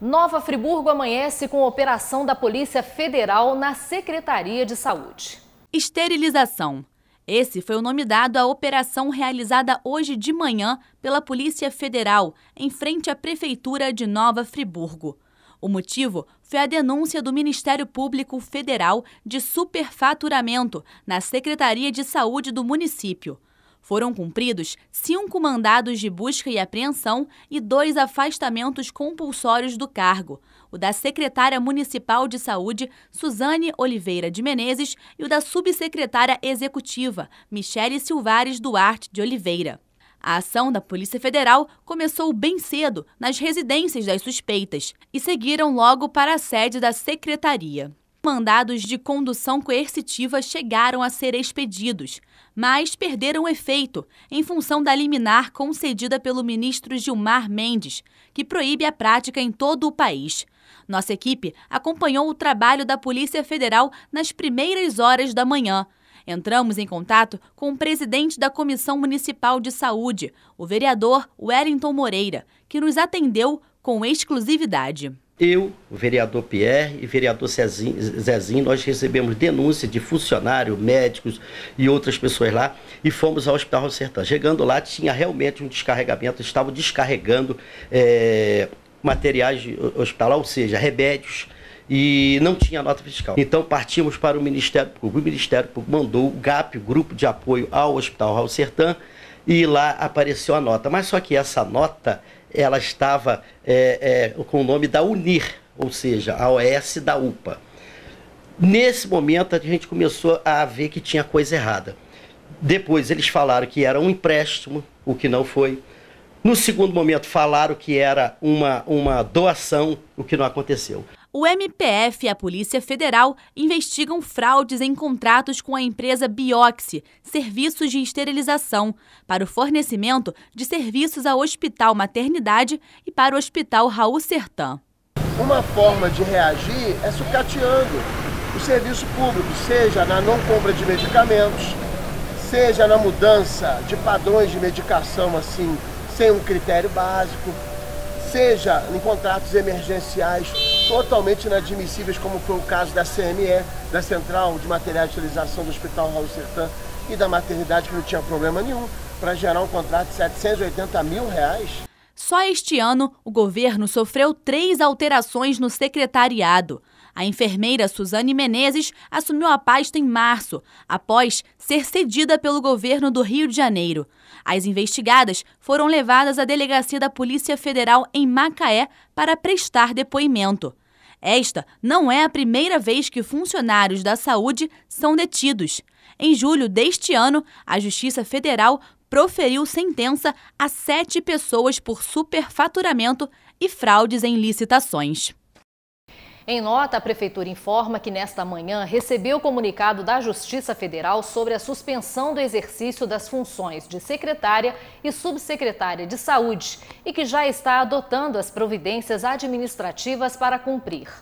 Nova Friburgo amanhece com operação da Polícia Federal na Secretaria de Saúde. Esterilização. Esse foi o nome dado à operação realizada hoje de manhã pela Polícia Federal, em frente à Prefeitura de Nova Friburgo. O motivo foi a denúncia do Ministério Público Federal de superfaturamento na Secretaria de Saúde do município. Foram cumpridos cinco mandados de busca e apreensão e dois afastamentos compulsórios do cargo: o da secretária municipal de saúde, Suzane Oliveira de Menezes, e o da subsecretária executiva, Michele Silvares Duarte de Oliveira. A ação da Polícia Federal começou bem cedo nas residências das suspeitas e seguiram logo para a sede da secretaria. Mandados de condução coercitiva chegaram a ser expedidos, mas perderam efeito em função da liminar concedida pelo ministro Gilmar Mendes, que proíbe a prática em todo o país. Nossa equipe acompanhou o trabalho da Polícia Federal nas primeiras horas da manhã. Entramos em contato com o presidente da Comissão Municipal de Saúde, o vereador Wellington Moreira, que nos atendeu com exclusividade eu, o vereador Pierre e o vereador Cezinho, Zezinho, nós recebemos denúncia de funcionário, médicos e outras pessoas lá e fomos ao Hospital Rosertã. Chegando lá, tinha realmente um descarregamento, estavam descarregando é, materiais hospitalar, ou seja, remédios, e não tinha nota fiscal. Então partimos para o Ministério Público. O Ministério Público mandou o GAP, o Grupo de Apoio ao Hospital Raul Sertã, e lá apareceu a nota. Mas só que essa nota ela estava é, é, com o nome da UNIR, ou seja, a OS da UPA. Nesse momento a gente começou a ver que tinha coisa errada. Depois eles falaram que era um empréstimo, o que não foi. No segundo momento falaram que era uma, uma doação, o que não aconteceu. O MPF e a Polícia Federal investigam fraudes em contratos com a empresa Bioxi, serviços de esterilização, para o fornecimento de serviços ao Hospital Maternidade e para o Hospital Raul Sertã. Uma forma de reagir é sucateando o serviço público, seja na não compra de medicamentos, seja na mudança de padrões de medicação assim, sem um critério básico, seja em contratos emergenciais totalmente inadmissíveis, como foi o caso da CME, da Central de Materiais de Utilização do Hospital Raul Sertã e da maternidade, que não tinha problema nenhum, para gerar um contrato de 780 mil reais. Só este ano, o governo sofreu três alterações no secretariado. A enfermeira Suzane Menezes assumiu a pasta em março, após ser cedida pelo governo do Rio de Janeiro. As investigadas foram levadas à delegacia da Polícia Federal em Macaé para prestar depoimento. Esta não é a primeira vez que funcionários da saúde são detidos. Em julho deste ano, a Justiça Federal proferiu sentença a sete pessoas por superfaturamento e fraudes em licitações. Em nota, a Prefeitura informa que nesta manhã recebeu o comunicado da Justiça Federal sobre a suspensão do exercício das funções de secretária e subsecretária de Saúde e que já está adotando as providências administrativas para cumprir.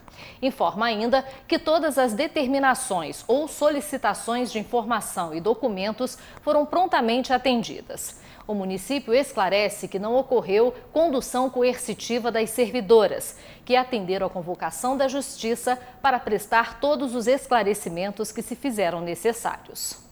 Informa ainda que todas as determinações ou solicitações de informação e documentos foram prontamente atendidas. O município esclarece que não ocorreu condução coercitiva das servidoras, que atenderam a convocação da Justiça Justiça para prestar todos os esclarecimentos que se fizeram necessários.